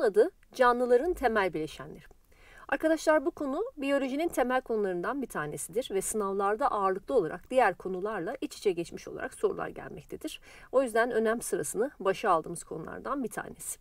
Grubun adı canlıların temel bileşenleri. Arkadaşlar bu konu biyolojinin temel konularından bir tanesidir ve sınavlarda ağırlıklı olarak diğer konularla iç içe geçmiş olarak sorular gelmektedir. O yüzden önem sırasını başa aldığımız konulardan bir tanesi.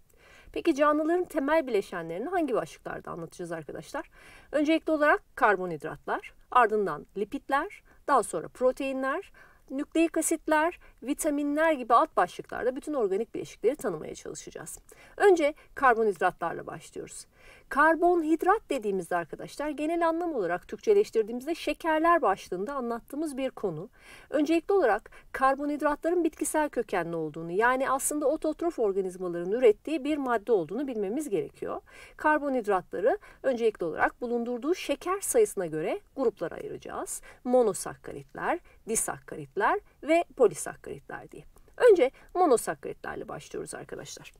Peki canlıların temel bileşenlerini hangi başlıklarda anlatacağız arkadaşlar? Öncelikli olarak karbonhidratlar, ardından lipidler, daha sonra proteinler, nükleik asitler, vitaminler gibi alt başlıklarda bütün organik bileşikleri tanımaya çalışacağız. Önce karbonhidratlarla başlıyoruz. Karbonhidrat dediğimizde arkadaşlar genel anlam olarak Türkçeleştirdiğimizde şekerler başlığında anlattığımız bir konu. Öncelikli olarak karbonhidratların bitkisel kökenli olduğunu yani aslında ototrof organizmaların ürettiği bir madde olduğunu bilmemiz gerekiyor. Karbonhidratları öncelikli olarak bulundurduğu şeker sayısına göre gruplara ayıracağız. Monosakkaritler, disakkaritler ve polisakkaritler diye. Önce monosakkaritlerle başlıyoruz arkadaşlar.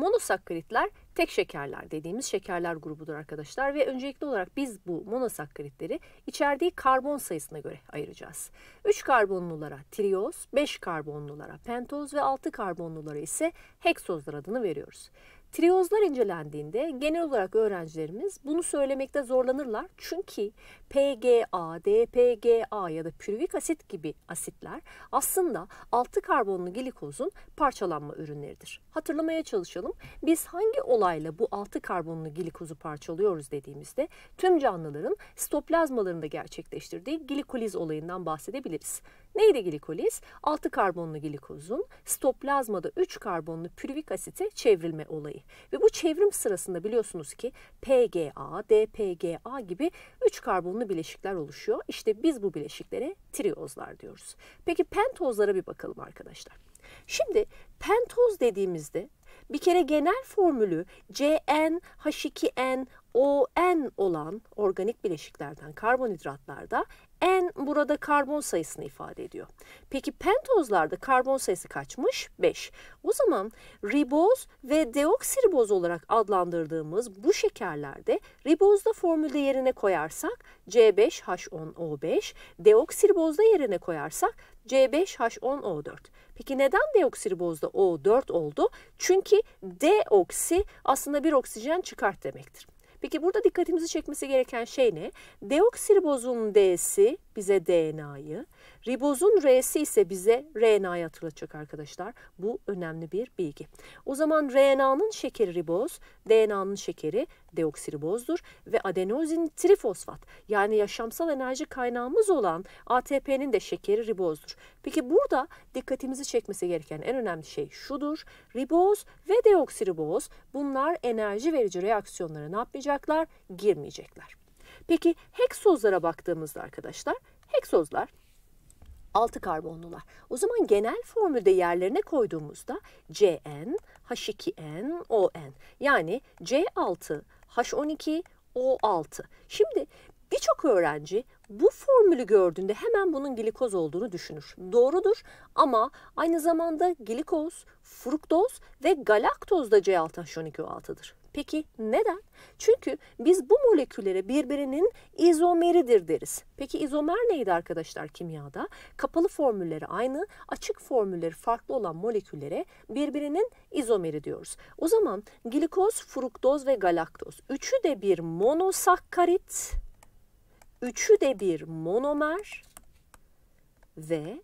Monosakkaritler tek şekerler dediğimiz şekerler grubudur arkadaşlar ve öncelikli olarak biz bu monosakkaritleri içerdiği karbon sayısına göre ayıracağız. 3 karbonlulara trioz, 5 karbonlulara pentoz ve 6 karbonlulara ise heksozlar adını veriyoruz. Triyozlar incelendiğinde genel olarak öğrencilerimiz bunu söylemekte zorlanırlar. Çünkü PGA, DPGA ya da pürvik asit gibi asitler aslında 6 karbonlu glikozun parçalanma ürünleridir. Hatırlamaya çalışalım. Biz hangi olayla bu 6 karbonlu glikozu parçalıyoruz dediğimizde tüm canlıların stoplazmalarında gerçekleştirdiği glikoliz olayından bahsedebiliriz. Neydi glikoliz? 6 karbonlu glikozun stoplazmada 3 karbonlu pürvik asite çevrilme olayı örneği. Ve bu çevrim sırasında biliyorsunuz ki PGA, DPGA gibi 3 karbonlu bileşikler oluşuyor. İşte biz bu bileşiklere triozlar diyoruz. Peki pentozlara bir bakalım arkadaşlar. Şimdi pentoz dediğimizde bir kere genel formülü CnH2n o ON olan organik bileşiklerden karbonhidratlarda N burada karbon sayısını ifade ediyor. Peki pentozlarda karbon sayısı kaçmış? 5. O zaman riboz ve deoksiriboz olarak adlandırdığımız bu şekerlerde ribozda formülde yerine koyarsak C5H10O5, deoksiribozda yerine koyarsak C5H10O4. Peki neden deoksiribozda O4 oldu? Çünkü deoksi aslında bir oksijen çıkart demektir. Peki burada dikkatimizi çekmesi gereken şey ne? Deoksiribozu'nun D'si bize DNA'yı, Ribozun R'si ise bize RNA'yı hatırlatacak arkadaşlar. Bu önemli bir bilgi. O zaman RNA'nın şekeri riboz, DNA'nın şekeri deoksiribozdur ve adenozin trifosfat yani yaşamsal enerji kaynağımız olan ATP'nin de şekeri ribozdur. Peki burada dikkatimizi çekmesi gereken en önemli şey şudur. Riboz ve deoksiriboz bunlar enerji verici reaksiyonlara ne yapmayacaklar? Girmeyecekler. Peki heksozlara baktığımızda arkadaşlar heksozlar 6 karbonlular. O zaman genel formülde yerlerine koyduğumuzda CN, H2N, ON. Yani C6, H12, O6. Şimdi birçok öğrenci bu formülü gördüğünde hemen bunun glikoz olduğunu düşünür. Doğrudur ama aynı zamanda glikoz, fruktoz ve galaktoz da C6H12O6'dır. Peki neden? Çünkü biz bu moleküllere birbirinin izomeridir deriz. Peki izomer neydi arkadaşlar kimyada? Kapalı formülleri aynı, açık formülleri farklı olan moleküllere birbirinin izomeri diyoruz. O zaman glikoz, fruktoz ve galaktoz üçü de bir monosakkarit, üçü de bir monomer ve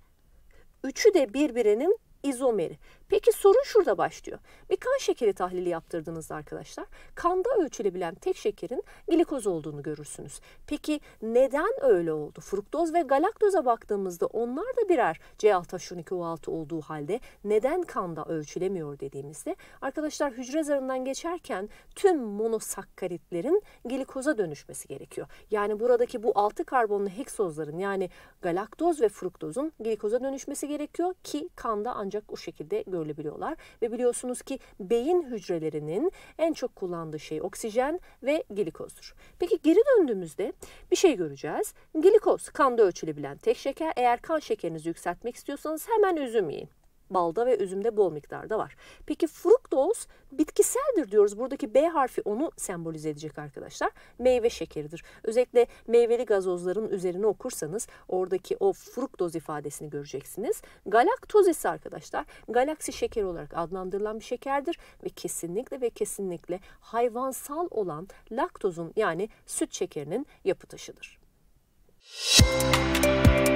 üçü de birbirinin izomeri. Peki sorun şurada başlıyor. Bir kan şekeri tahlili yaptırdığınızda arkadaşlar kanda ölçülebilen tek şekerin glikoz olduğunu görürsünüz. Peki neden öyle oldu? Fruktoz ve galaktoza baktığımızda onlar da birer C6H12O6 olduğu halde neden kanda ölçülemiyor dediğimizde arkadaşlar hücre zarından geçerken tüm monosakkaritlerin glikoza dönüşmesi gerekiyor. Yani buradaki bu 6 karbonlu heksozların yani galaktoz ve fruktozun glikoza dönüşmesi gerekiyor ki kanda ancak o şekilde böyle biliyorlar. Ve biliyorsunuz ki beyin hücrelerinin en çok kullandığı şey oksijen ve glikozdur. Peki geri döndüğümüzde bir şey göreceğiz. Glikoz kanda ölçülebilen tek şeker. Eğer kan şekerinizi yükseltmek istiyorsanız hemen üzüm yiyin balda ve üzümde bol miktarda var. Peki fruktoz bitkiseldir diyoruz. Buradaki B harfi onu sembolize edecek arkadaşlar. Meyve şekeridir. Özellikle meyveli gazozların üzerine okursanız oradaki o fruktoz ifadesini göreceksiniz. Galaktoz ise arkadaşlar galaksi şekeri olarak adlandırılan bir şekerdir ve kesinlikle ve kesinlikle hayvansal olan laktozun yani süt şekerinin yapı taşıdır. Müzik